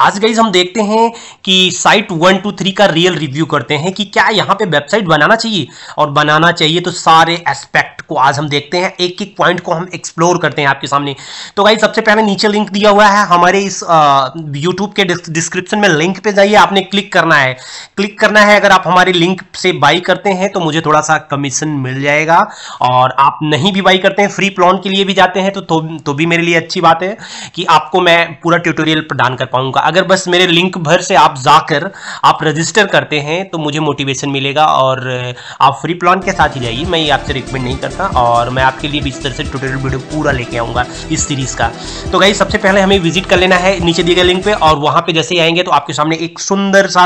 आज गाइज हम देखते हैं कि साइट वन टू थ्री का रियल रिव्यू करते हैं कि क्या यहाँ पे वेबसाइट बनाना चाहिए और बनाना चाहिए तो सारे एस्पेक्ट को आज हम देखते हैं एक एक पॉइंट को हम एक्सप्लोर करते हैं आपके सामने तो गाइज सबसे पहले नीचे लिंक दिया हुआ है हमारे इस यूट्यूब के डिस्क्रिप्शन में लिंक पे जाइए आपने क्लिक करना है क्लिक करना है अगर आप हमारे लिंक से बाई करते हैं तो मुझे थोड़ा सा कमीशन मिल जाएगा और आप नहीं भी बाई करते हैं फ्री प्लॉन के लिए भी जाते हैं तो, तो, तो भी मेरे लिए अच्छी बात है कि आपको मैं पूरा ट्यूटोरियल प्रदान कर पाऊंगा होगा अगर बस मेरे लिंक भर से आप जाकर आप रजिस्टर करते हैं तो मुझे मोटिवेशन मिलेगा और आप फ्री प्लान के साथ ही जाइए मैं ये आपसे रिकमेंड नहीं करता और मैं आपके लिए भी इस तरह से ट्यूटोरियल वीडियो पूरा लेके आऊँगा इस सीरीज़ का तो गाई सबसे पहले हमें विजिट कर लेना है नीचे दिए गए लिंक पर और वहाँ पर जैसे ही आएंगे तो आपके सामने एक सुंदर सा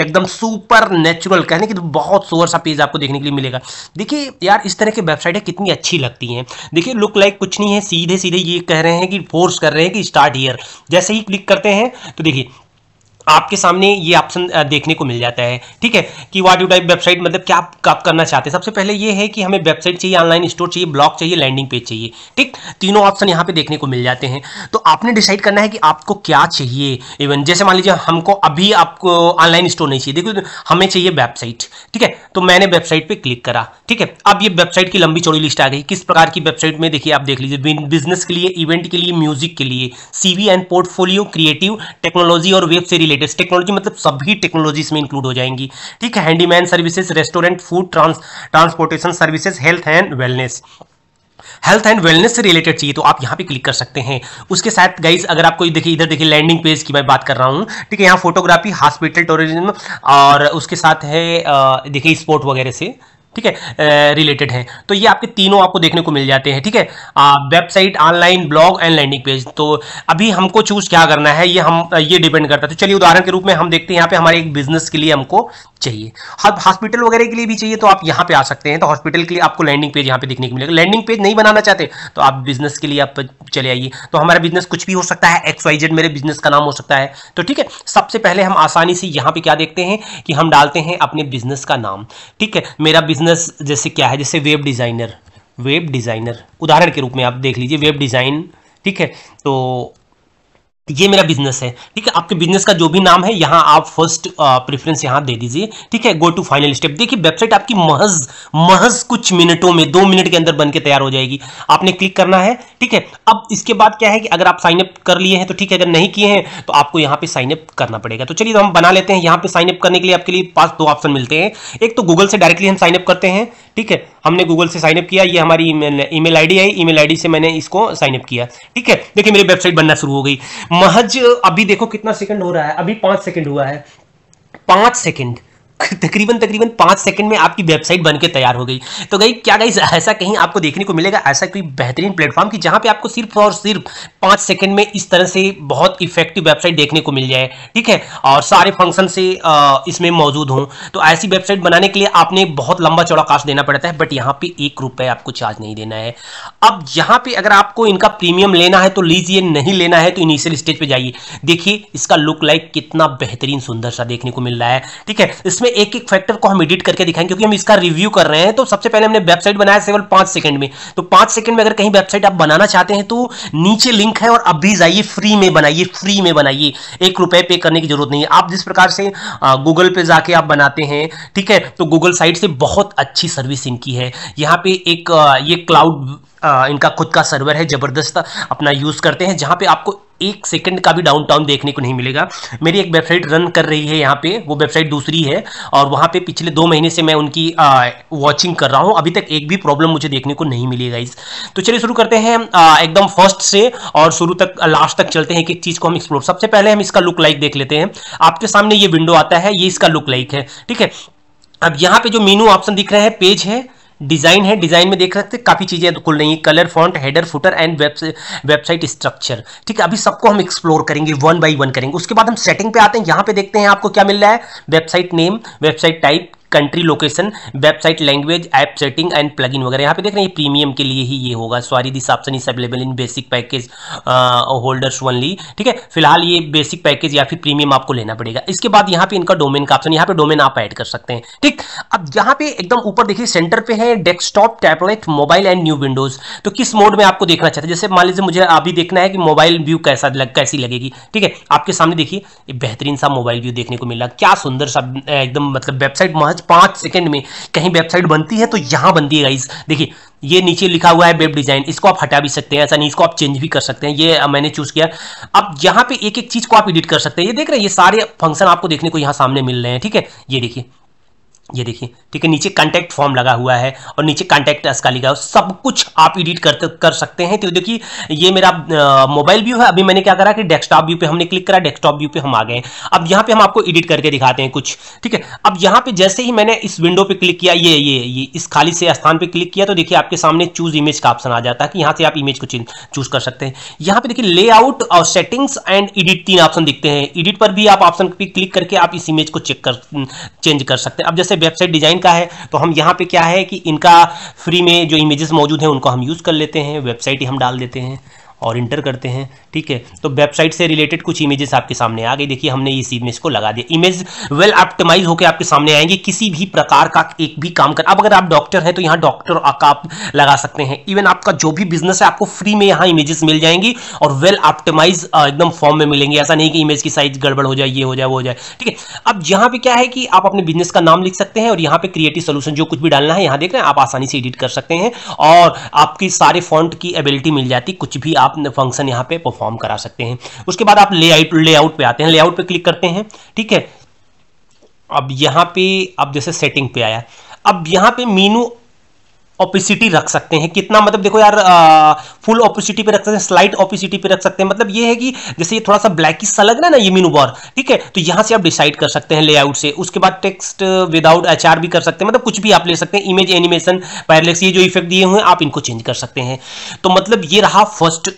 एकदम सुपर नेचुरल कहने की तो बहुत सोवर सा पेज आपको देखने के लिए मिलेगा देखिए यार इस तरह की वेबसाइटें कितनी अच्छी लगती हैं देखिए लुक लाइक कुछ नहीं है सीधे सीधे ये कह रहे हैं कि फोर्स कर रहे हैं कि स्टार्ट ईयर जैसे ही क्लिक करते हैं तो देखिए आपके सामने ये ऑप्शन देखने को मिल जाता है ठीक है कि वाट यू टाइप वेबसाइट मतलब क्या आप, आप करना चाहते हैं सबसे पहले ये है कि हमें वेबसाइट चाहिए ऑनलाइन स्टोर चाहिए ब्लॉग चाहिए लैंडिंग पेज चाहिए ठीक तीनों ऑप्शन यहाँ पे देखने को मिल जाते हैं तो आपने डिसाइड करना है कि आपको क्या चाहिए इवन जैसे मान लीजिए हमको अभी आपको ऑनलाइन स्टोर नहीं चाहिए देखो हमें चाहिए वेबसाइट ठीक है तो मैंने वेबसाइट पर क्लिक करा ठीक है अब ये वेबसाइट की लंबी चौड़ी लिस्ट आ गई किस प्रकार की वेबसाइट में देखिए आप देख लीजिए बिजनेस के लिए इवेंट के लिए म्यूजिक के लिए CV and portfolio creative technology और वेब से रिलेटेड लेटेस्ट टेक्नोलॉजी मतलब सभी टेक्नोलॉजी में इंक्लूड हो जाएंगी ठीक है handyman services restaurant food trans transportation services health and wellness health and wellness से रिलेटेड चाहिए तो आप यहां पे क्लिक कर सकते हैं उसके साथ गाइज अगर आपको देखिए इधर देखिए लैंडिंग पेज की मैं बात कर रहा हूं ठीक है यहां फोटोग्राफी हॉस्पिटल टूरिज्म और उसके साथ है देखिए स्पोर्ट वगैरह से ठीक है रिलेटेड है तो ये आपके तीनों आपको देखने को मिल जाते हैं ठीक है website online blog and landing page तो अभी हमको चूज क्या करना है ये हम ये डिपेंड करता है तो चलिए उदाहरण के रूप में हम देखते हैं यहाँ पे हमारे एक बिजनेस के लिए हमको चाहिए हॉस्पिटल वगैरह के लिए भी चाहिए तो आप यहाँ पे आ सकते हैं तो हॉस्पिटल के लिए आपको लैंडिंग पेज यहाँ पे देखने को मिलेगा लैंडिंग पेज नहीं बनाना चाहते तो आप बिजनेस के लिए आप चले आइए तो हमारा बिजनेस कुछ भी हो सकता है एक्स वाई जेड मेरे बिजनेस का नाम हो सकता है तो ठीक है सबसे पहले हम आसानी से यहाँ पे क्या देखते हैं कि हम डालते हैं अपने बिजनेस का नाम ठीक है मेरा बिजनेस जैसे क्या है जैसे वेब डिज़ाइनर वेब डिज़ाइनर उदाहरण के रूप में आप देख लीजिए वेब डिज़ाइन ठीक है तो ये मेरा बिजनेस है ठीक है आपके बिजनेस का जो भी नाम है यहाँ आप फर्स्ट प्रेफरेंस uh, यहाँ दे दीजिए ठीक है गो टू फाइनल स्टेप देखिए वेबसाइट आपकी महज महज कुछ मिनटों में दो मिनट के अंदर बन के तैयार हो जाएगी आपने क्लिक करना है ठीक है अब इसके बाद क्या है कि अगर आप साइनअप कर लिए हैं तो ठीक है अगर नहीं किए हैं तो आपको यहाँ पे साइनअप करना पड़ेगा तो चलिए तो हम बना लेते हैं यहाँ पे साइनअप करने के लिए आपके लिए पास दो ऑप्शन मिलते हैं एक तो गूगल से डायरेक्टली हम साइनअप करते हैं ठीक है हमने गूगल से साइनअप किया ये हमारी email ID I email ID से मैंने इसको साइनअप किया ठीक है देखिए मेरी वेबसाइट बनना शुरू हो गई महज अभी देखो कितना सेकंड हो रहा है अभी पांच सेकंड हुआ है पांच सेकंड तकरीबन तकरीबन पाँच सेकंड में आपकी वेबसाइट बन के तैयार हो गई तो गई क्या गई ऐसा कहीं आपको देखने को मिलेगा ऐसा कोई बेहतरीन प्लेटफॉर्म की जहाँ पे आपको सिर्फ और सिर्फ पाँच सेकंड में इस तरह से बहुत इफेक्टिव वेबसाइट देखने को मिल जाए ठीक है और सारे फंक्शन से इसमें मौजूद हों तो ऐसी वेबसाइट बनाने के लिए आपने बहुत लंबा चौड़ा कास्ट देना पड़ता है बट यहाँ पर एक रुपए आपको चार्ज नहीं देना है अब यहाँ पर अगर आपको इनका प्रीमियम लेना है तो लीजिए नहीं लेना है तो इनिशियल स्टेज पर जाइए देखिए इसका लुक लाइक कितना बेहतरीन सुंदर सा देखने को मिल रहा है ठीक है इसमें में एक एक फैक्टर को हम एडिट करके दिखाएंगे क्योंकि हम इसका रिव्यू कर रहे हैं तो सबसे पहले हमने वेबसाइट बनाया केवल पांच सेकंड में तो पांच सेकंड में अगर कहीं वेबसाइट आप बनाना चाहते हैं तो नीचे लिंक है और अभी जाइए फ्री में बनाइए फ्री में बनाइए एक रुपए पे करने की जरूरत नहीं है आप जिस प्रकार से गूगल पे जाके आप बनाते हैं ठीक है तो गूगल साइट से बहुत अच्छी सर्विस इनकी है यहाँ पे एक ये क्लाउड इनका खुद का सर्वर है ज़बरदस्त अपना यूज़ करते हैं जहाँ पे आपको एक सेकंड का भी डाउन टाउन देखने को नहीं मिलेगा मेरी एक वेबसाइट रन कर रही है यहाँ पे वो वेबसाइट दूसरी है और वहाँ पे पिछले दो महीने से मैं उनकी वॉचिंग कर रहा हूँ अभी तक एक भी प्रॉब्लम मुझे देखने को नहीं मिलेगा इस तो चलिए शुरू करते हैं एकदम फर्स्ट से और शुरू तक लास्ट तक चलते हैं कि चीज़ को हम एक्सप्लोर सबसे पहले हम इसका लुक लाइक देख लेते हैं आपके सामने ये विंडो आता है ये इसका लुक लाइक है ठीक है अब यहाँ पे जो मीनू ऑप्शन दिख रहे हैं पेज है डिज़ाइन है डिज़ाइन में देख सकते काफ़ी चीज़ें खुल रही है colour font header footer and website structure ठीक है अभी सबको हम एक्सप्लोर करेंगे वन बाई वन करेंगे उसके बाद हम सेटिंग पे आते हैं यहाँ पे देखते हैं आपको क्या मिल रहा है website name website type country location website language app setting and plugin वगैरह यहाँ पे देख रहे हैं प्रीमियम के लिए ही ये होगा sorry this option is available in basic package holders only ठीक है फिलहाल ये बेसिक पैकेज या फिर प्रीमियम आपको लेना पड़ेगा इसके बाद यहाँ पे इनका डोमेन का ऑप्शन यहाँ पे डोमेन आप ऐड कर सकते हैं ठीक अब यहाँ पे एकदम ऊपर देखिए सेंटर पे है desktop tablet mobile and new windows तो किस मोड में आपको देखना चाहते हैं जैसे मान लीजिए मुझे अभी देखना है कि मोबाइल व्यू कैसा लग कैसी लगेगी ठीक है आपके सामने देखिए बेहतरीन सा मोबाइल व्यू देखने को मिला क्या सुंदर सा एकदम मतलब वेबसाइट महज पांच पांच सेकंड में कहीं वेबसाइट बनती है तो यहां बनती है गाइज देखिए ये नीचे लिखा हुआ है वेब डिज़ाइन इसको आप हटा भी सकते हैं ऐसा नहीं इसको आप चेंज भी कर सकते हैं ये मैंने चूज किया अब यहां पे एक एक चीज़ को आप एडिट कर सकते हैं ये देख रहे हैं ये सारे फंक्शन आपको देखने को यहां सामने मिल रहे हैं ठीक है ये देखिए ये देखिए ठीक है नीचे कांटेक्ट फॉर्म लगा हुआ है और नीचे कांटेक्ट एस का लिखा है सब कुछ आप एडिट कर कर सकते हैं तो देखिए ये मेरा मोबाइल व्यू है अभी मैंने क्या करा कि डेस्कटॉप व्यू पे हमने क्लिक करा डेस्कटॉप व्यू पे हम आ गए अब यहाँ पे हम आपको एडिट करके दिखाते हैं कुछ ठीक है अब यहाँ पे जैसे ही मैंने इस विंडो पे क्लिक किया ये ये ये इस खाली से स्थान पर क्लिक किया तो देखिए आपके सामने चूज इमेज का ऑप्शन आ जाता है कि यहाँ से आप इमेज को चूज कर सकते हैं यहाँ पे देखिए लेआउट और सेटिंग्स एंड एडिट तीन ऑप्शन दिखते हैं एडिट पर भी आप ऑप्शन क्लिक करके आप इस इमेज को चेक कर चेंज कर सकते हैं अब जैसे वेबसाइट डिजाइन का है तो हम यहाँ पे क्या है कि इनका फ्री में जो इमेजेस मौजूद हैं उनको हम यूज़ कर लेते हैं वेबसाइट ही हम डाल देते हैं और इंटर करते हैं ठीक है तो वेबसाइट से रिलेटेड कुछ इमेजेस आपके सामने आ गई देखिए हमने इस इमेज को लगा दिया इमेज वेल ऑप्टिमाइज होकर आपके सामने आएंगे किसी भी प्रकार का एक भी काम कर अब अगर आप डॉक्टर हैं तो यहाँ डॉक्टर का आप लगा सकते हैं इवन आपका जो भी बिजनेस है आपको फ्री में यहाँ इमेजेस मिल जाएंगी और वेल ऑप्टिमाइज एकदम फॉर्म में मिलेंगे ऐसा नहीं कि इमेज की साइज गड़बड़ हो जाए ये हो जाए वो हो जाए ठीक है अब यहाँ पे क्या है कि आप अपने बिजनेस का नाम लिख सकते हैं और यहाँ पे क्रिएटिव सोल्यूशन जो कुछ भी डालना है यहाँ देख रहे हैं आप आसानी से एडिट कर सकते हैं और आपकी सारे फॉन्ट की एबिलिटी मिल जाती कुछ भी आप आप फंक्शन यहाँ पे परफॉर्म करा सकते हैं उसके बाद आप लेआउट लेआउट पे आते हैं लेआउट पे क्लिक करते हैं ठीक है अब यहाँ पे अब जैसे सेटिंग पे आया अब यहाँ पे मीनू ऑपिसिटी रख सकते हैं कितना मतलब देखो यार आ, फुल ऑपिसिटी पे रख सकते हैं स्लाइट ऑपिसिटी पे रख सकते हैं मतलब ये है कि जैसे ये थोड़ा सा ब्लैक सा लग रहा है ना ये मीनू बार ठीक है तो यहां से आप डिसाइड कर सकते हैं लेआउट से उसके बाद टेक्स्ट विदाउट एच भी कर सकते हैं मतलब कुछ भी आप ले सकते हैं इमेज एनिमेशन पैरलेक्स ये जो इफेक्ट दिए हुए आप इनको चेंज कर सकते हैं तो मतलब ये रहा फर्स्ट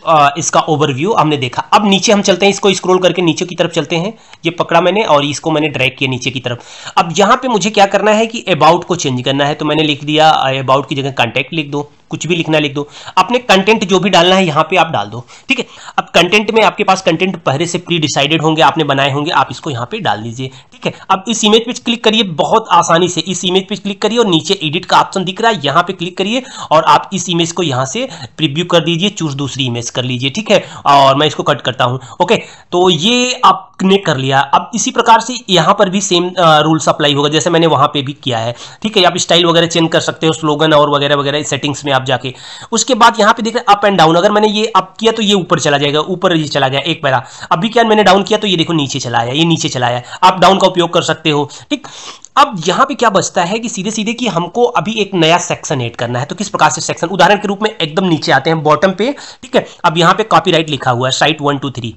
इसका ओवरव्यू हमने देखा अब नीचे हम चलते हैं इसको स्क्रोल करके नीचे की तरफ चलते हैं ये पकड़ा मैंने और इसको मैंने ड्रैक किया नीचे की तरफ अब यहां पर मुझे क्या करना है कि अबाउट को चेंज करना है तो मैंने लिख दिया अबाउट की जगह कॉन्टैक्ट लिख दो कुछ भी लिखना लिख दो अपने कंटेंट जो भी डालना है यहां पे आप डाल दो ठीक है अब कंटेंट में आपके पास कंटेंट पहले से प्री डिसाइडेड होंगे आपने बनाए होंगे आप इसको यहां पे डाल दीजिए ठीक है अब इस इमेज पे क्लिक करिए बहुत आसानी से इस इमेज पे क्लिक करिए और नीचे एडिट का ऑप्शन दिख रहा है यहां पर क्लिक करिए और आप इस इमेज को यहाँ से प्रिव्यू कर दीजिए चूज दूसरी इमेज कर लीजिए ठीक है और मैं इसको कट करता हूं ओके तो ये आपने कर लिया अब इसी प्रकार से यहां पर भी सेम रूल्स अप्लाई होगा जैसे मैंने वहां पे भी किया है ठीक है आप स्टाइल वगैरह चेंज कर सकते हो स्लोगन और वगैरह वगैरह सेटिंग्स में आप जाके उसके बाद यहां पे देख रहे अप एंड डाउन अगर मैंने ये अप किया तो ये ऊपर चला जाएगा ऊपर ये चला गया एक पैरा अभी क्या मैंने डाउन किया तो ये देखो नीचे चला आया ये नीचे चला आया आप डाउन का उपयोग कर सकते हो ठीक अब यहां पे क्या बचता है कि सीधे सीधे कि हमको अभी एक नया सेक्शन एड करना है तो किस प्रकार से सेक्शन उदाहरण के रूप में एकदम नीचे आते हैं बॉटम पे ठीक है अब यहां पे कॉपीराइट लिखा हुआ है साइट वन टू थ्री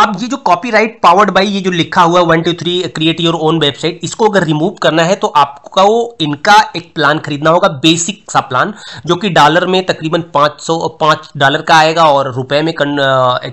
अब ये जो कॉपीराइट पावर्ड बाई ये जो लिखा हुआ one two three create your own website इसको अगर रिमूव करना है तो आपको इनका एक प्लान खरीदना होगा बेसिक सा प्लान जो कि डॉलर में तकरीबन पाँच सौ पाँच डॉलर का आएगा और रुपए में कन,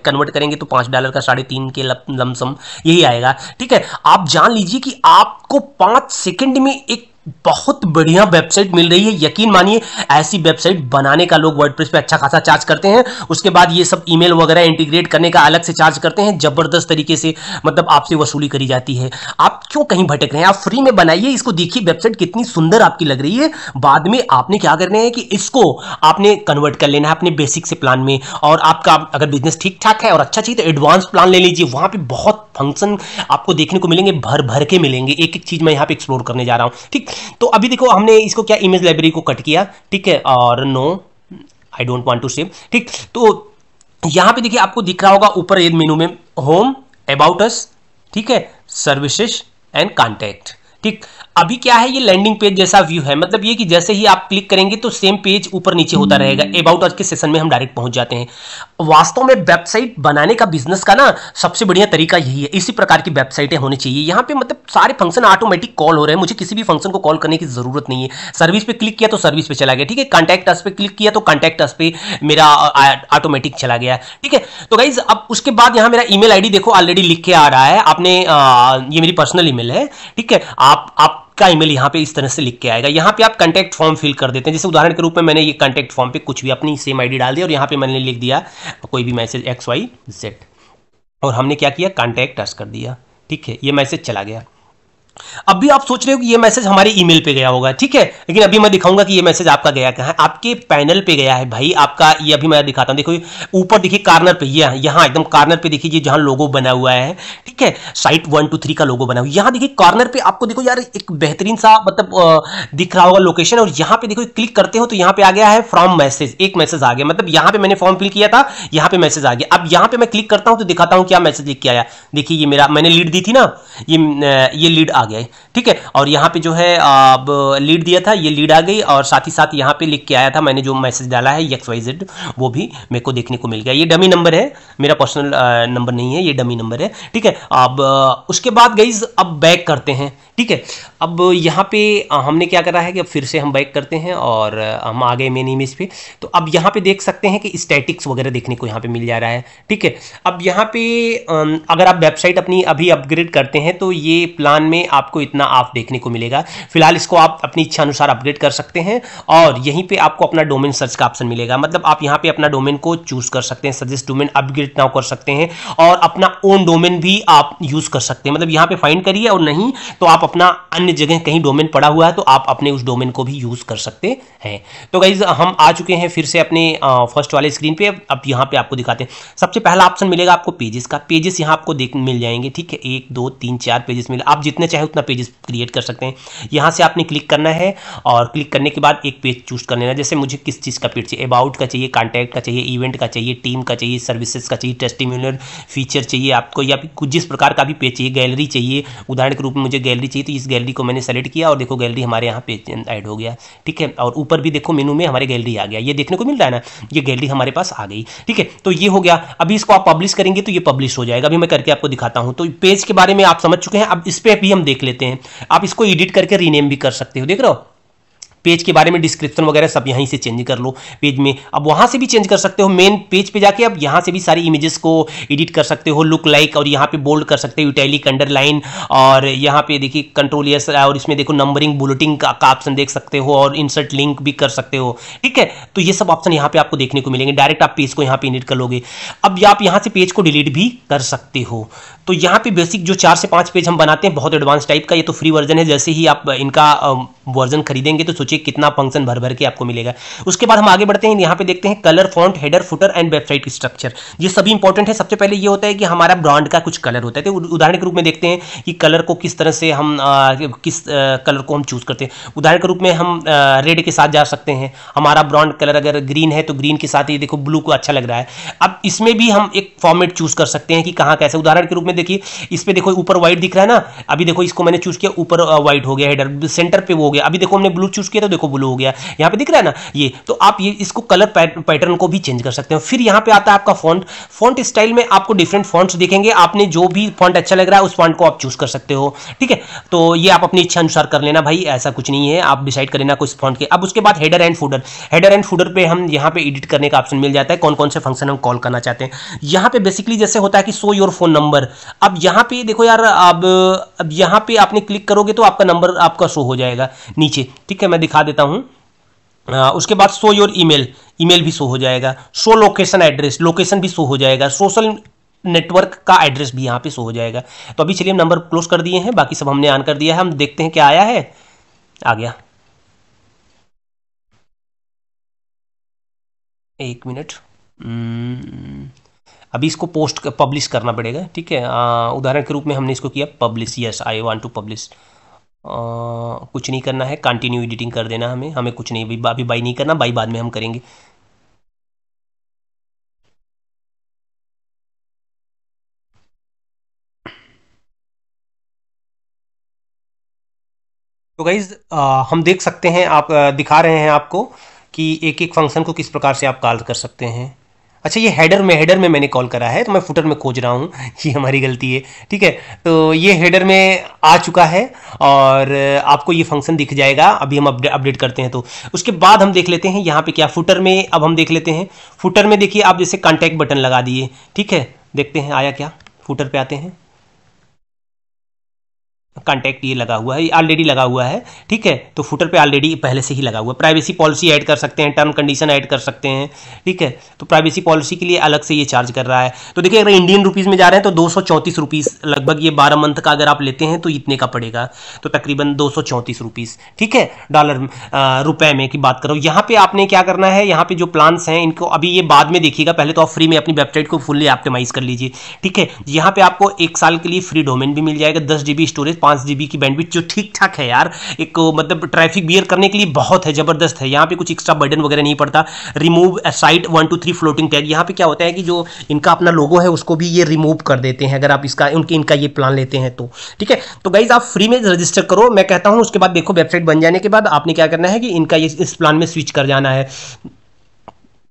कन्वर्ट करेंगे तो पाँच डॉलर का साढ़े तीन के लमसम यही आएगा ठीक है आप जान लीजिए कि आपको पाँच सेकेंड में एक बहुत बढ़िया वेबसाइट मिल रही है यकीन मानिए ऐसी वेबसाइट बनाने का लोग वर्डप्रेस पे अच्छा खासा चार्ज करते हैं उसके बाद ये सब ईमेल वगैरह इंटीग्रेट करने का अलग से चार्ज करते हैं जबरदस्त तरीके से मतलब आपसे वसूली करी जाती है आप क्यों कहीं भटक रहे हैं आप फ्री में बनाइए इसको देखिए वेबसाइट कितनी सुंदर आपकी लग रही है बाद में आपने क्या करना है कि इसको आपने कन्वर्ट कर लेना है अपने बेसिक से प्लान में और आपका अगर बिजनेस ठीक ठाक है और अच्छा चाहिए तो एडवांस प्लान ले लीजिए वहां पर बहुत फंक्शन आपको देखने को मिलेंगे भर भर के मिलेंगे एक एक चीज़ मैं यहाँ पे एक्सप्लोर करने जा रहा हूँ ठीक तो अभी देखो हमने इसको क्या इमेज लाइब्रेरी को कट किया ठीक है और no I don't want to save ठीक तो यहां पे देखिए आपको दिख रहा होगा ऊपर एक मेनू में होम अबाउट अस ठीक है सर्विसेस एंड कॉन्टैक्ट ठीक अभी क्या है ये लैंडिंग पेज जैसा व्यू है मतलब ये कि जैसे ही आप क्लिक करेंगे तो सेम पेज ऊपर नीचे होता hmm. रहेगा अबाउट आज के सेशन में हम डायरेक्ट पहुंच जाते हैं वास्तव में वेबसाइट बनाने का बिजनेस का ना सबसे बढ़िया तरीका यही है इसी प्रकार की वेबसाइटें होनी चाहिए यहाँ पे मतलब सारे फंक्शन ऑटोमेटिक कॉल हो रहे हैं मुझे किसी भी फंक्शन को कॉल करने की जरूरत नहीं है सर्विस पे क्लिक किया तो सर्विस पे चला गया ठीक है कॉन्टैक्ट अस पे क्लिक किया तो कॉन्टैक्ट अस पे मेरा ऑटोमेटिक चला गया ठीक है तो गाइज अब उसके बाद यहाँ मेरा ईमेल आईडी देखो ऑलरेडी लिख के आ रहा है आपने ये मेरी पर्सनल ईमेल है ठीक है आप आप का ईमेल यहाँ पे इस तरह से लिख के आएगा यहाँ पे आप कंटेक्ट फॉर्म फिल कर देते हैं जैसे उदाहरण के रूप में मैंने ये कंटेक्ट फॉर्म पे कुछ भी अपनी सेम आईडी डाल दी और यहाँ पे मैंने लिख दिया कोई भी मैसेज एक्स वाई जेड और हमने क्या किया कॉन्टैक्ट टच कर दिया ठीक है ये मैसेज चला गया अब भी आप सोच रहे हो कि ये मैसेज हमारे ईमेल पे गया होगा ठीक है लेकिन अभी मैं दिखाऊंगा कि ये मैसेज आपका गया कहा है आपके पैनल पे गया है भाई आपका ये अभी मैं दिखाता हूं देखो ऊपर देखिए कार्नर पे ये यहां एकदम कार्नर पे देखिए जहां लोगो बना हुआ है ठीक है साइट वन टू थ्री का लोगो बना हुआ यहां देखिए कार्नर पे आपको देखो यार एक बेहतरीन सा मतलब दिख रहा होगा लोकेशन और यहां पर देखो क्लिक करते हो तो यहां पर आ गया है फ्रॉम मैसेज एक मैसेज आ गया मतलब यहां पर मैंने फॉर्म फिल किया था यहां पर मैसेज आ गया अब यहां पर मैं क्लिक करता हूँ तो दिखाता हूँ क्या मैसेज लिख के आया देखिए ये मेरा मैंने लीड दी थी ना ये ये लीड आ गया गया है ठीक है और यहाँ पे जो है अब लीड दिया था ये लीड आ गई और साथ ही साथ यहाँ पे लिख के आया था मैंने जो मैसेज डाला है एक्स वाई जेड वो भी मेरे को देखने को मिल गया ये डमी नंबर है मेरा पर्सनल नंबर नहीं है ये डमी नंबर है ठीक है अब उसके बाद गईज अब बैक करते हैं ठीक है अब यहाँ पे हमने क्या करा है कि अब फिर से हम बैक करते हैं और हम आ गए मेन इमेज पे तो अब यहाँ पे देख सकते हैं कि स्टैटिक्स वगैरह देखने को यहाँ पे मिल जा रहा है ठीक है अब यहाँ पे अगर आप वेबसाइट अपनी अभी अपग्रेड करते हैं तो ये प्लान में आपको इतना ऑफ देखने को मिलेगा फिलहाल इसको आप अपनी इच्छा अनुसार अपग्रेड कर सकते हैं और यहीं पर आपको अपना डोमेन सर्च का ऑप्शन मिलेगा मतलब आप यहाँ पे अपना डोमेन को चूज कर सकते हैं सजेस्ट डोमेन अपग्रेड नाउ कर सकते हैं और अपना ओन डोमेन भी आप यूज कर सकते हैं मतलब यहाँ पे फाइंड करिए और नहीं तो आप अपना अन्य जगह कहीं डोमेन पड़ा हुआ है तो आप अपने उस डोमेन को भी यूज कर सकते हैं तो गाइज हम आ चुके हैं फिर से अपने फर्स्ट वाले स्क्रीन पे अब यहां पे आपको दिखाते हैं सबसे पहला ऑप्शन मिलेगा आपको पेजेस का पेजेस यहां आपको देख मिल जाएंगे ठीक है एक दो तीन चार पेजेस मिले आप जितने चाहे चाहें उतना पेजेस क्रिएट कर सकते हैं यहाँ से आपने क्लिक करना है और क्लिक करने के बाद एक पेज चूज कर लेना जैसे मुझे किस चीज़ का पेज चाहिए अबाउट का चाहिए कॉन्टैक्ट का चाहिए इवेंट का चाहिए टीम का चाहिए सर्विसेज का चाहिए टेस्टिम्यूलर फीचर चाहिए आपको या फिर कुछ जिस प्रकार का भी पेज चाहिए गैलरी चाहिए उदाहरण के रूप में मुझे गैलरी चाहिए तो इस गैलरी को मैंने सेलेक्ट किया और देखो गैलरी हमारे यहाँ पेज ऐड हो गया ठीक है और ऊपर भी देखो मेनू में हमारी गैलरी आ गया ये देखने को मिल रहा है ना ये गैलरी हमारे पास आ गई ठीक है तो ये हो गया अभी इसको आप पब्लिश करेंगे तो ये पब्लिश हो जाएगा अभी मैं करके आपको दिखाता हूँ तो पेज के बारे में आप समझ चुके हैं अब इस पर भी हम देख लेते हैं आप इसको एडिट करके रीनेम भी कर सकते हो देख रहे हो पेज के बारे में डिस्क्रिप्शन वगैरह सब यहीं से चेंज कर लो पेज में अब वहाँ से भी चेंज कर सकते हो मेन पेज पे जाके अब यहाँ से भी सारी इमेजेस को एडिट कर सकते हो लुक लाइक और यहाँ पे बोल्ड कर सकते हो यूटैलिक अंडरलाइन और यहाँ पे देखिए कंट्रोल यस और इसमें देखो नंबरिंग बुलेटिंग का, ऑप्शन देख सकते हो और इंसर्ट लिंक भी कर सकते हो ठीक है तो ये सब ऑप्शन यहाँ पे आपको देखने को मिलेंगे डायरेक्ट आप पेज को यहाँ पे एडिट कर लोगे अब आप यहाँ से पेज को डिलीट भी कर सकते हो तो यहाँ पे बेसिक जो चार से पाँच पेज हम बनाते हैं बहुत एडवांस टाइप का ये तो फ्री वर्जन है जैसे ही आप इनका वर्जन खरीदेंगे तो सोच सोचिए कितना फंक्शन भर भर के आपको मिलेगा उसके बाद हम आगे बढ़ते हैं यहाँ पे देखते हैं colour font header footer and website structure ये सभी इंपॉर्टेंट है सबसे पहले ये होता है कि हमारा ब्रांड का कुछ कलर होता है तो उदाहरण के रूप में देखते हैं कि कलर को किस तरह से हम आ, किस आ, कलर को हम चूज करते हैं उदाहरण के रूप में हम रेड के साथ जा सकते हैं हमारा ब्रांड कलर अगर ग्रीन है तो ग्रीन के साथ ये देखो ब्लू को अच्छा लग रहा है अब इसमें भी हम एक फॉर्मेट चूज कर सकते हैं कि कहाँ कैसे उदाहरण के रूप में देखिए इस पर देखो ऊपर व्हाइट दिख रहा है ना अभी देखो इसको मैंने चूज किया ऊपर व्हाइट हो गया हेडर सेंटर पे वो हो गया अभी देखो हमने ब्लू चूज किया तो देखो ब्लू हो गया यहाँ पे दिख रहा है ना ये तो आप ये इसको कलर पैटर्न को भी चेंज कर सकते हैं फिर यहाँ पे आता है आपका फॉन्ट फॉन्ट स्टाइल में आपको डिफरेंट फॉन्ट्स दिखेंगे आपने जो भी फॉन्ट अच्छा लग रहा है उस फॉन्ट को आप चूज कर सकते हो ठीक है तो ये आप अपनी इच्छा अनुसार कर लेना भाई ऐसा कुछ नहीं है आप डिसाइड कर लेना कुछ फॉन्ट के अब उसके बाद header and footer header and footer पर हम यहाँ पे एडिट करने का ऑप्शन मिल जाता है कौन कौन से फंक्शन हम कॉल करना चाहते हैं यहाँ पे बेसिकली जैसे होता है कि सो योर फोन नंबर अब यहाँ पे देखो यार अब यहाँ पे आपने क्लिक करोगे तो आपका नंबर आपका शो हो जाएगा नीचे ठीक है मैं दिखा देता आ, उसके बाद शो योर ईमेल ईमेल भी शो हो जाएगा शो लोकेशन एड्रेस लोकेशन भी शो हो जाएगा सोशल नेटवर्क का एड्रेस भी यहां पे शो हो जाएगा तो अभी चलिए हम नंबर क्लोज कर दिए हैं बाकी सब हमने ऑन कर दिया है हम देखते हैं क्या आया है आ गया एक मिनट हम्म। अभी इसको पोस्ट पब्लिश करना पड़ेगा ठीक है उदाहरण के रूप में हमने इसको किया publish yes I want to publish कुछ नहीं करना है कंटिन्यू एडिटिंग कर देना हमें हमें कुछ नहीं अभी बाई नहीं करना बाई बाद में हम करेंगे तो गाइज हम देख सकते हैं आप दिखा रहे हैं आपको कि एक एक फंक्शन को किस प्रकार से आप कॉल कर सकते हैं अच्छा ये हेडर में हेडर में मैंने कॉल करा है तो मैं फुटर में खोज रहा हूँ ये हमारी गलती है ठीक है तो ये हेडर में आ चुका है और आपको ये फंक्शन दिख जाएगा अभी हम अपडेट करते हैं तो उसके बाद हम देख लेते हैं यहाँ पे क्या फुटर में अब हम देख लेते हैं फुटर में देखिए आप जैसे कॉन्टैक्ट बटन लगा दिए ठीक है देखते हैं आया क्या फुटर पर आते हैं कॉन्टैक्ट ये लगा हुआ है ये ऑलरेडी लगा हुआ है ठीक है तो फुटर पे ऑलरेडी पहले से ही लगा हुआ है प्राइवेसी पॉलिसी ऐड कर सकते हैं टर्म कंडीशन ऐड कर सकते हैं ठीक है तो प्राइवेसी पॉलिसी के लिए अलग से ये चार्ज कर रहा है तो देखिए अगर इंडियन रुपीज़ में जा रहे हैं तो दो सौ लगभग ये बारह मंथ का अगर आप लेते हैं तो इतने का पड़ेगा तो तकरीबन दो सौ ठीक है डॉलर रुपये में की बात करो यहाँ पर आपने क्या करना है यहाँ पर जो प्लान्स हैं इनको अभी ये बाद में देखिएगा पहले तो आप फ्री में अपनी वेबसाइट को फुल्ली ऑप्टिमाइज़ कर लीजिए ठीक है यहाँ पर आपको एक साल के लिए फ्री डोमेन भी मिल जाएगा दस स्टोरेज पांच जीबी की बैंडविड्थ जो ठीक ठाक है यार एक मतलब ट्रैफिक बियर करने के लिए बहुत है ज़बरदस्त है यहाँ पे कुछ एक्स्ट्रा बर्डन वगैरह नहीं पड़ता remove site one two three floating tag यहाँ पे क्या होता है कि जो इनका अपना लोगो है उसको भी ये रिमूव कर देते हैं अगर आप इसका उनके इनका ये प्लान लेते हैं तो ठीक है तो गाइज आप फ्री में रजिस्टर करो मैं कहता हूँ उसके बाद देखो वेबसाइट बन जाने के बाद आपने क्या करना है कि इनका ये इस प्लान में स्विच कर जाना है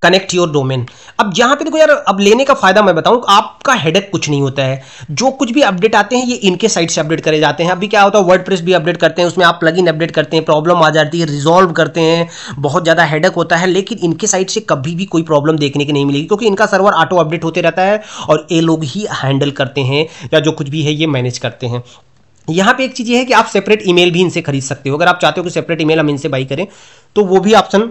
कनेक्ट योर डोमेन अब यहाँ पे देखो यार अब लेने का फायदा मैं बताऊं आपका हेडेक कुछ नहीं होता है जो कुछ भी अपडेट आते हैं ये इनके साइड से अपडेट करे जाते हैं अभी क्या होता है वर्ड भी अपडेट करते हैं उसमें आप प्लगइन अपडेट करते हैं प्रॉब्लम आ जाती है रिजोल्व करते हैं बहुत ज़्यादा हेडक होता है लेकिन इनके साइड से कभी भी कोई प्रॉब्लम देखने की नहीं मिलेगी क्योंकि इनका सर्वर ऑटो अपडेट होते रहता है और ये लोग ही हैंडल करते हैं या जो कुछ भी है ये मैनेज करते हैं यहां पे एक चीज़ ये है कि आप सेपरेट ईमेल भी इनसे खरीद सकते हो अगर आप चाहते हो कि सेपरेट ईमेल हम इनसे बाई करें तो वो भी ऑप्शन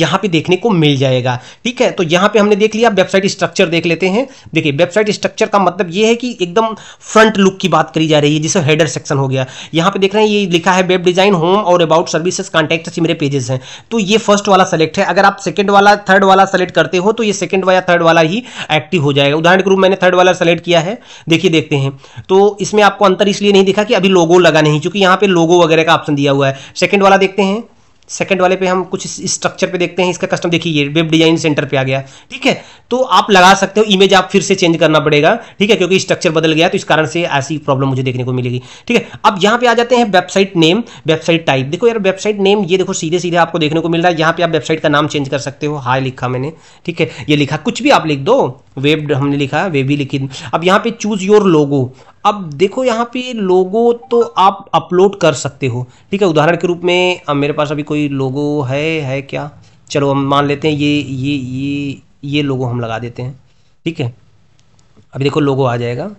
यहां पे देखने को मिल जाएगा ठीक है तो यहां पे हमने देख लिया वेबसाइट स्ट्रक्चर देख लेते हैं देखिए वेबसाइट स्ट्रक्चर का मतलब ये है कि एकदम फ्रंट लुक की बात करी जा रही है जिसे हेडर सेक्शन हो गया यहां पे देख रहे हैं ये लिखा है वेब डिजाइन होम और अबाउट सर्विसेज कॉन्टेक्ट मेरे पेजेस हैं तो ये फर्स्ट वाला सेलेक्ट है अगर आप सेकंड वाला थर्ड वाला सेलेक्ट करते हो तो ये सेकंड वाला थर्ड वाला ही एक्टिव हो जाएगा उदाहरण के रूप मैंने थर्ड वाला सेलेक्ट किया है देखिए देखते हैं तो इसमें आपको अंतर इसलिए नहीं दिखा कि अभी लोगो लगा नहीं क्योंकि यहां पर लोगो वगैरह का ऑप्शन दिया हुआ है सेकेंड वाला देखते हैं सेकंड वाले पे हम कुछ स्ट्रक्चर पे देखते हैं इसका कस्टम देखिए वेब डिजाइन सेंटर पे आ गया ठीक है तो आप लगा सकते हो इमेज आप फिर से चेंज करना पड़ेगा ठीक है क्योंकि स्ट्रक्चर बदल गया तो इस कारण से ऐसी प्रॉब्लम मुझे देखने को मिलेगी ठीक है अब यहाँ पे आ जाते हैं वेबसाइट नेम वेबसाइट टाइप देखो यार वेबसाइट नेम ये देखो सीधे सीधे आपको देखने को मिल रहा है यहाँ पे आप वेबसाइट का नाम चेंज कर सकते हो हाई लिखा मैंने ठीक है ये लिखा कुछ भी आप लिख दो वेब हमने लिखा वेब भी लिखी अब यहाँ पे चूज योर लोगो अब देखो यहाँ पे लोगो तो आप अपलोड कर सकते हो ठीक है उदाहरण के रूप में अब मेरे पास अभी कोई लोगो है है क्या चलो हम मान लेते हैं ये ये ये ये लोगो हम लगा देते हैं ठीक है अभी देखो लोगो आ जाएगा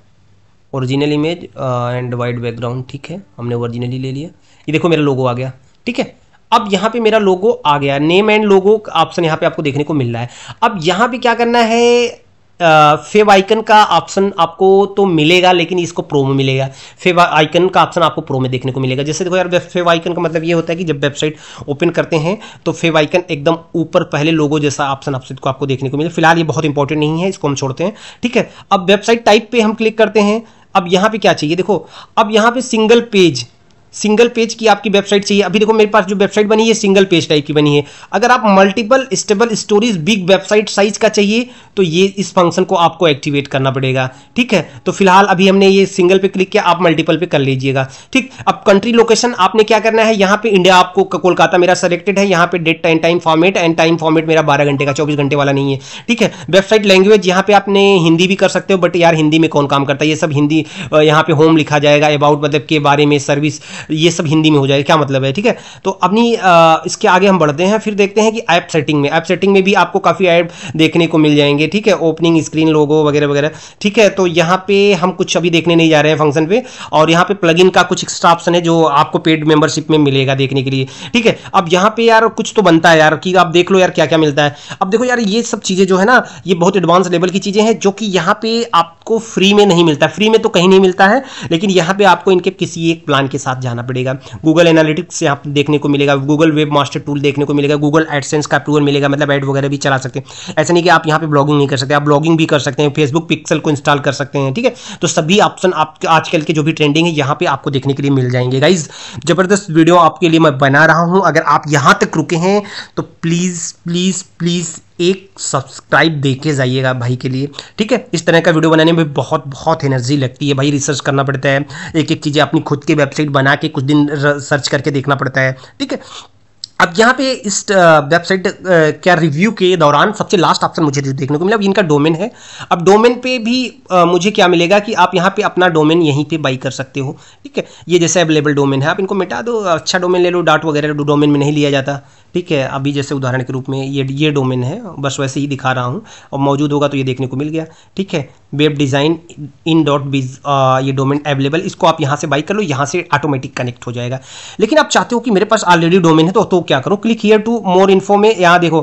original image and white background ठीक है हमने ओरिजिनली ले लिया ये देखो मेरा लोगो आ गया ठीक है अब यहाँ पे मेरा लोगो आ गया नेम एंड लोगो ऑप्शन यहाँ पे आपको देखने को मिल रहा है अब यहाँ पे क्या करना है फेव आइकन का ऑप्शन आपको तो मिलेगा लेकिन इसको प्रो में मिलेगा फेव आइकन का ऑप्शन आपको प्रो में देखने को मिलेगा जैसे देखो यार फेव आइकन का मतलब ये होता है कि जब वेबसाइट ओपन करते हैं तो फेव आइकन एकदम ऊपर पहले लोगों जैसा ऑप्शन आपसे को आपको देखने को मिलेगा फिलहाल ये बहुत इंपॉर्टेंट नहीं है इसको हम छोड़ते हैं ठीक है अब वेबसाइट टाइप पर हम क्लिक करते हैं अब यहाँ पे क्या चाहिए देखो अब यहाँ पे सिंगल पेज सिंगल पेज की आपकी वेबसाइट चाहिए अभी देखो मेरे पास जो वेबसाइट बनी है सिंगल पेज टाइप की बनी है अगर आप multiple stable stories big website size का चाहिए तो ये इस फंक्शन को आपको एक्टिवेट करना पड़ेगा ठीक है तो फिलहाल अभी हमने ये सिंगल पे क्लिक किया आप मल्टीपल पे कर लीजिएगा ठीक अब कंट्री लोकेशन आपने क्या करना है यहाँ पे इंडिया आपको कोलकाता मेरा सेलेक्टेड है यहाँ पे date time time format and time format मेरा बारह घंटे का चौबीस घंटे वाला नहीं है ठीक है वेबसाइट लैंग्वेज यहाँ पे आपने हिंदी भी कर सकते हो बट यार हिंदी में कौन काम करता है ये सब हिंदी यहाँ पे होम लिखा जाएगा अबाउट मतलब के बारे में सर्विस ये सब हिंदी में हो जाएगा क्या मतलब है ठीक है तो अपनी इसके आगे हम बढ़ते हैं फिर देखते हैं कि ऐप सेटिंग में ऐप सेटिंग में भी आपको काफ़ी ऐप देखने को मिल जाएंगे ठीक है ओपनिंग स्क्रीन लोगो वगैरह वगैरह ठीक है तो यहाँ पे हम कुछ अभी देखने नहीं जा रहे हैं फंक्शन पे और यहाँ पे प्लग का कुछ एक्स्ट्रा ऑप्शन है जो आपको पेड मेंबरशिप में मिलेगा देखने के लिए ठीक है अब यहाँ पे यार कुछ तो बनता है यार कि आप देख लो यार क्या क्या मिलता है अब देखो यार ये सब चीज़ें जो है ना ये बहुत एडवांस लेवल की चीज़ें हैं जो कि यहाँ पे आपको फ्री में नहीं मिलता फ्री में तो कहीं नहीं मिलता है लेकिन यहाँ पे आपको इनके किसी एक प्लान के साथ जाना जाना पड़ेगा गूगल एनालिटिक्स यहाँ पर देखने को मिलेगा गूगल वेब मास्टर टूल देखने को मिलेगा गूगल एडसेंस का अप्रूवल मिलेगा मतलब एड वगैरह भी चला सकते हैं ऐसा नहीं कि आप यहाँ पे ब्लॉगिंग नहीं कर सकते आप ब्लॉगिंग भी कर सकते हैं फेसबुक पिक्सल को इंस्टॉल कर सकते हैं ठीक है तो सभी ऑप्शन आपके आजकल के जो भी ट्रेंडिंग है यहाँ पे आपको देखने के लिए मिल जाएंगे गाइज जबरदस्त वीडियो आपके लिए मैं बना रहा हूँ अगर आप यहाँ तक रुके हैं तो प्लीज़ प्लीज़ प्लीज़ एक सब्सक्राइब दे के जाइएगा भाई के लिए ठीक है इस तरह का वीडियो बनाने में बहुत बहुत एनर्जी लगती है भाई रिसर्च करना पड़ता है एक एक चीज़ें अपनी खुद की वेबसाइट बना के कुछ दिन सर्च करके देखना पड़ता है ठीक है अब यहाँ पे इस वेबसाइट क्या रिव्यू के दौरान सबसे लास्ट ऑप्शन मुझे देखने को मिला इनका डोमेन है अब डोमेन पे भी आ, मुझे क्या मिलेगा कि आप यहाँ पे अपना डोमेन यहीं पे बाई कर सकते हो ठीक है ये जैसे अवेलेबल डोमेन है आप इनको मिटा दो अच्छा डोमेन ले लो डाट वगैरह डोमेन तो में नहीं लिया जाता ठीक है अभी जैसे उदाहरण के रूप में ये ये डोमेन है बस वैसे ही दिखा रहा हूँ और मौजूद होगा तो ये देखने को मिल गया ठीक है वेब डिज़ाइन इन डॉट बीज ये डोमेन अवेलेबल इसको आप यहाँ से बाई कर लो यहाँ से ऑटोमेटिक कनेक्ट हो जाएगा लेकिन आप चाहते हो कि मेरे पास ऑलरेडी डोमेन है तो, तो क्या करो click here to more info में यहाँ देखो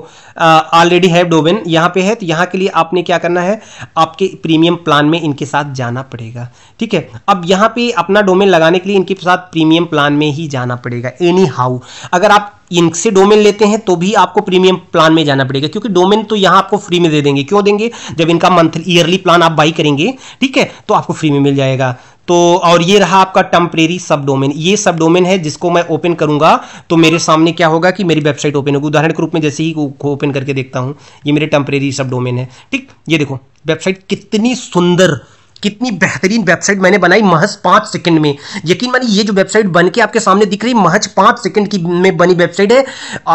ऑलरेडी है डोमेन यहाँ पे है तो यहाँ के लिए आपने क्या करना है आपके प्रीमियम प्लान में इनके साथ जाना पड़ेगा ठीक है अब यहाँ पे अपना डोमेन लगाने के लिए इनके साथ प्रीमियम प्लान में ही जाना पड़ेगा एनी हाउ अगर आप इनसे डोमेन लेते हैं तो भी आपको प्रीमियम प्लान में जाना पड़ेगा क्योंकि डोमेन तो यहां आपको फ्री में दे देंगे क्यों देंगे जब इनका मंथली ईयरली प्लान आप बाई करेंगे ठीक है तो आपको फ्री में मिल जाएगा तो और ये रहा आपका टेम्परेरी सब डोमेन ये सब डोमेन है जिसको मैं ओपन करूंगा तो मेरे सामने क्या होगा कि मेरी वेबसाइट ओपन होगी उदाहरण के रूप में जैसे ही ओपन करके देखता हूं ये मेरे टेम्परेरी सब डोमेन है ठीक ये देखो वेबसाइट कितनी सुंदर कितनी बेहतरीन वेबसाइट मैंने बनाई महज पांच सेकंड में यकीन मानिए ये जो वेबसाइट बन के आपके सामने दिख रही महज पांच सेकंड की में बनी वेबसाइट है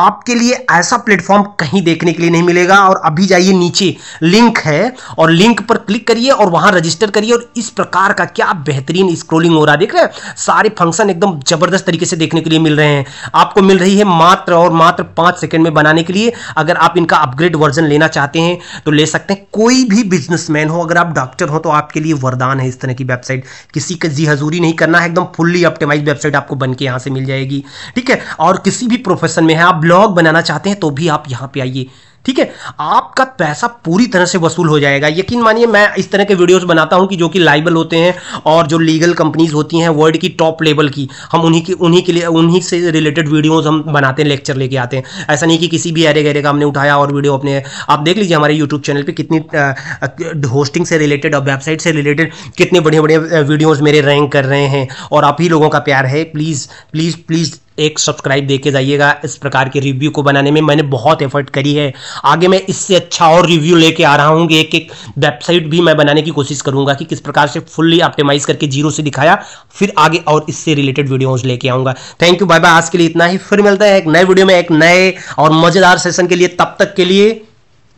आपके लिए ऐसा प्लेटफॉर्म कहीं देखने के लिए नहीं मिलेगा और अभी जाइए नीचे लिंक है और लिंक पर क्लिक करिए और वहां रजिस्टर करिए और इस प्रकार का क्या बेहतरीन स्क्रोलिंग हो रहा है देख रहे हैं सारे फंक्शन एकदम जबरदस्त तरीके से देखने के लिए मिल रहे हैं आपको मिल रही है मात्र और मात्र पांच सेकेंड में बनाने के लिए अगर आप इनका अपग्रेड वर्जन लेना चाहते हैं तो ले सकते हैं कोई भी बिजनेसमैन हो अगर आप डॉक्टर हो तो आपके लिए वरदान है इस तरह की वेबसाइट किसी का जी हजूरी नहीं करना है एकदम फुल्ली ऑप्टिमाइज वेबसाइट आपको बन के यहाँ से मिल जाएगी ठीक है और किसी भी प्रोफेशन में है आप ब्लॉग बनाना चाहते हैं तो भी आप यहाँ पर आइए ठीक है आपका पैसा पूरी तरह से वसूल हो जाएगा यकीन मानिए मैं इस तरह के वीडियोस बनाता हूं कि जो कि लाइबल होते हैं और जो लीगल कंपनीज होती हैं वर्ल्ड की टॉप लेवल की हम उन्हीं की उन्हीं के लिए उन्हीं से रिलेटेड वीडियोस हम बनाते हैं लेक्चर लेके आते हैं ऐसा नहीं कि किसी भी अरे गहरे का हमने उठाया और वीडियो अपने आप देख लीजिए हमारे यूट्यूब चैनल पर कितनी होस्टिंग से रिलेटेड और वेबसाइट से रिलेटेड कितने बढ़िया बढ़िया वीडियोज़ मेरे रैंक कर रहे हैं और आप ही लोगों का प्यार है प्लीज़ प्लीज़ प्लीज़ एक सब्सक्राइब दे के जाइएगा इस प्रकार के रिव्यू को बनाने में मैंने बहुत एफर्ट करी है आगे मैं इससे अच्छा और रिव्यू लेके आ रहा हूँ एक एक वेबसाइट भी मैं बनाने की कोशिश करूंगा कि किस प्रकार से फुल्ली ऑप्टिमाइज करके जीरो से दिखाया फिर आगे और इससे रिलेटेड वीडियोज लेके आऊंगा थैंक यू बाय बाय आज के लिए इतना ही फिर मिलता है एक नए वीडियो में एक नए और मज़ेदार सेशन के लिए तब तक के लिए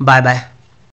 बाय बाय